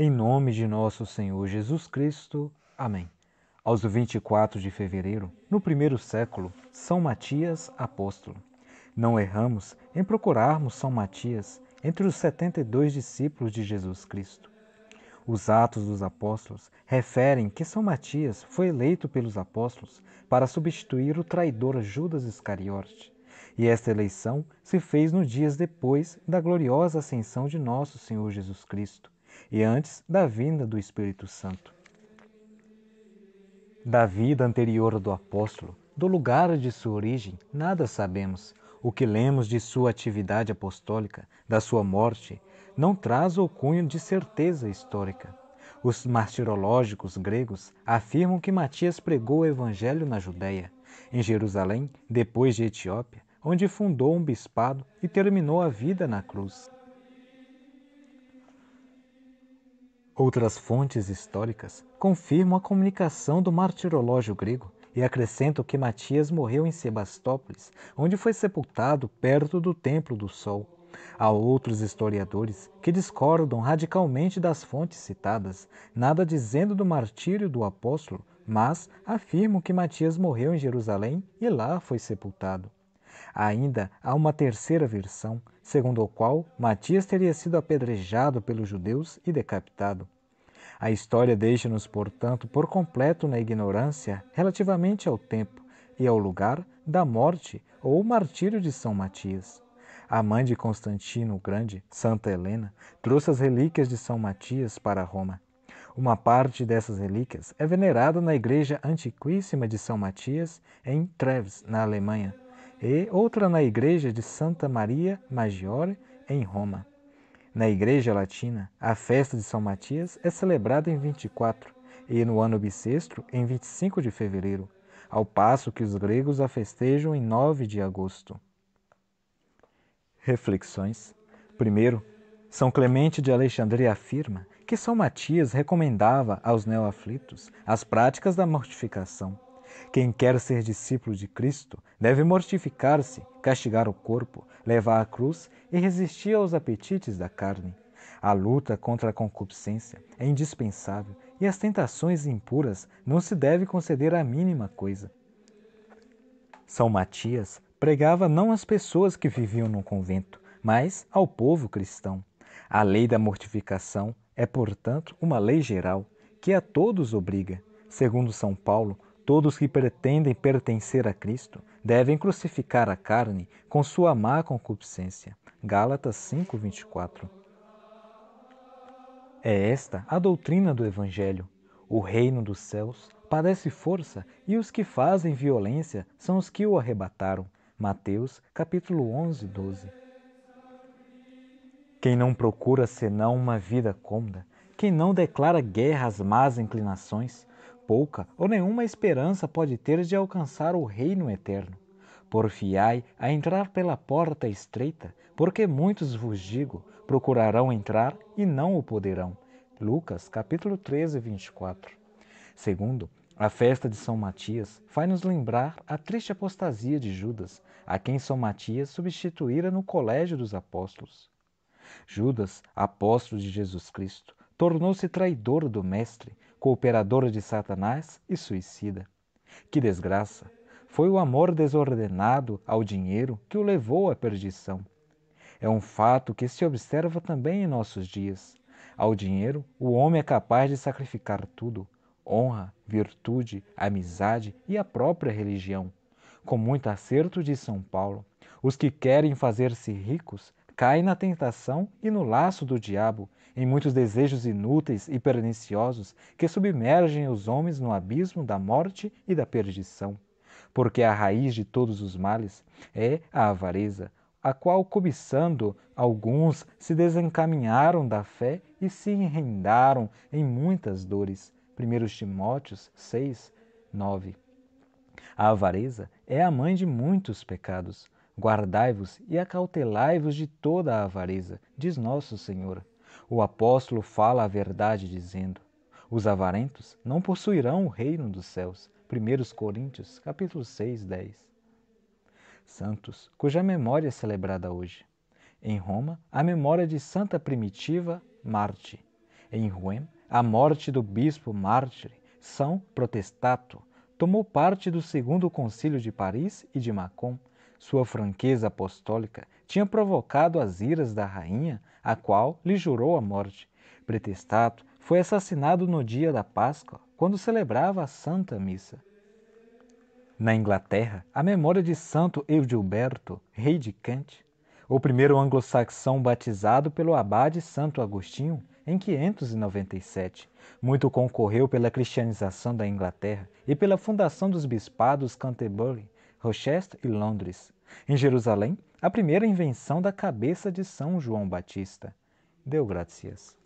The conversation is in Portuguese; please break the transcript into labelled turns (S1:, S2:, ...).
S1: Em nome de nosso Senhor Jesus Cristo. Amém. Aos 24 de fevereiro, no primeiro século, São Matias, apóstolo. Não erramos em procurarmos São Matias entre os 72 discípulos de Jesus Cristo. Os Atos dos Apóstolos referem que São Matias foi eleito pelos apóstolos para substituir o traidor Judas Iscariote. E esta eleição se fez nos dias depois da gloriosa ascensão de nosso Senhor Jesus Cristo, e antes da vinda do Espírito Santo. Da vida anterior do apóstolo, do lugar de sua origem, nada sabemos. O que lemos de sua atividade apostólica, da sua morte, não traz o cunho de certeza histórica. Os martirológicos gregos afirmam que Matias pregou o evangelho na Judéia, em Jerusalém, depois de Etiópia, onde fundou um bispado e terminou a vida na cruz. Outras fontes históricas confirmam a comunicação do martirológio grego e acrescentam que Matias morreu em Sebastópolis, onde foi sepultado perto do Templo do Sol. Há outros historiadores que discordam radicalmente das fontes citadas, nada dizendo do martírio do apóstolo, mas afirmam que Matias morreu em Jerusalém e lá foi sepultado. Ainda há uma terceira versão, segundo a qual Matias teria sido apedrejado pelos judeus e decapitado. A história deixa-nos, portanto, por completo na ignorância relativamente ao tempo e ao lugar da morte ou martírio de São Matias. A mãe de Constantino o Grande, Santa Helena, trouxe as relíquias de São Matias para Roma. Uma parte dessas relíquias é venerada na igreja antiquíssima de São Matias, em Treves, na Alemanha e outra na igreja de Santa Maria Maggiore, em Roma. Na Igreja Latina, a festa de São Matias é celebrada em 24 e no ano bissexto, em 25 de fevereiro, ao passo que os gregos a festejam em 9 de agosto. Reflexões. Primeiro, São Clemente de Alexandria afirma que São Matias recomendava aos neoaflitos as práticas da mortificação quem quer ser discípulo de Cristo deve mortificar-se, castigar o corpo, levar a cruz e resistir aos apetites da carne. A luta contra a concupiscência é indispensável e as tentações impuras não se deve conceder a mínima coisa. São Matias pregava não às pessoas que viviam no convento, mas ao povo cristão. A lei da mortificação é, portanto, uma lei geral que a todos obriga. Segundo São Paulo, todos que pretendem pertencer a Cristo devem crucificar a carne com sua má concupiscência. Gálatas 5:24. É esta a doutrina do evangelho. O reino dos céus padece força e os que fazem violência são os que o arrebataram. Mateus capítulo 11, 12. Quem não procura senão uma vida cômoda, quem não declara guerra às más inclinações, pouca ou nenhuma esperança pode ter de alcançar o reino eterno. Porfiai a entrar pela porta estreita, porque muitos vos digo, procurarão entrar e não o poderão. Lucas capítulo 13, 24. Segundo, a festa de São Matias faz-nos lembrar a triste apostasia de Judas, a quem São Matias substituíra no colégio dos apóstolos. Judas, apóstolo de Jesus Cristo, tornou-se traidor do Mestre, cooperador de Satanás e suicida. Que desgraça! Foi o amor desordenado ao dinheiro que o levou à perdição. É um fato que se observa também em nossos dias. Ao dinheiro, o homem é capaz de sacrificar tudo: honra, virtude, amizade e a própria religião. Com muito acerto de São Paulo, os que querem fazer-se ricos cai na tentação e no laço do diabo, em muitos desejos inúteis e perniciosos que submergem os homens no abismo da morte e da perdição. Porque a raiz de todos os males é a avareza, a qual, cobiçando, alguns se desencaminharam da fé e se enrendaram em muitas dores. 1 Timóteos 6, 9. A avareza é a mãe de muitos pecados Guardai-vos e acautelai-vos de toda a avareza, diz Nosso Senhor. O apóstolo fala a verdade, dizendo: Os avarentos não possuirão o reino dos céus. 1 Coríntios, capítulo 6, 10. Santos, cuja memória é celebrada hoje. Em Roma, a memória de Santa Primitiva, Marte. Em Rouen, a morte do bispo Mártir São Protestato, tomou parte do Segundo Concílio de Paris e de Macon, sua franqueza apostólica tinha provocado as iras da rainha, a qual lhe jurou a morte. Pretestato foi assassinado no dia da Páscoa, quando celebrava a Santa Missa. Na Inglaterra, a memória de Santo Eudilberto, rei de Kent, o primeiro anglo-saxão batizado pelo abade Santo Agostinho, em 597. Muito concorreu pela cristianização da Inglaterra e pela fundação dos bispados Canterbury Rochester e Londres. Em Jerusalém, a primeira invenção da cabeça de São João Batista. Deu graças.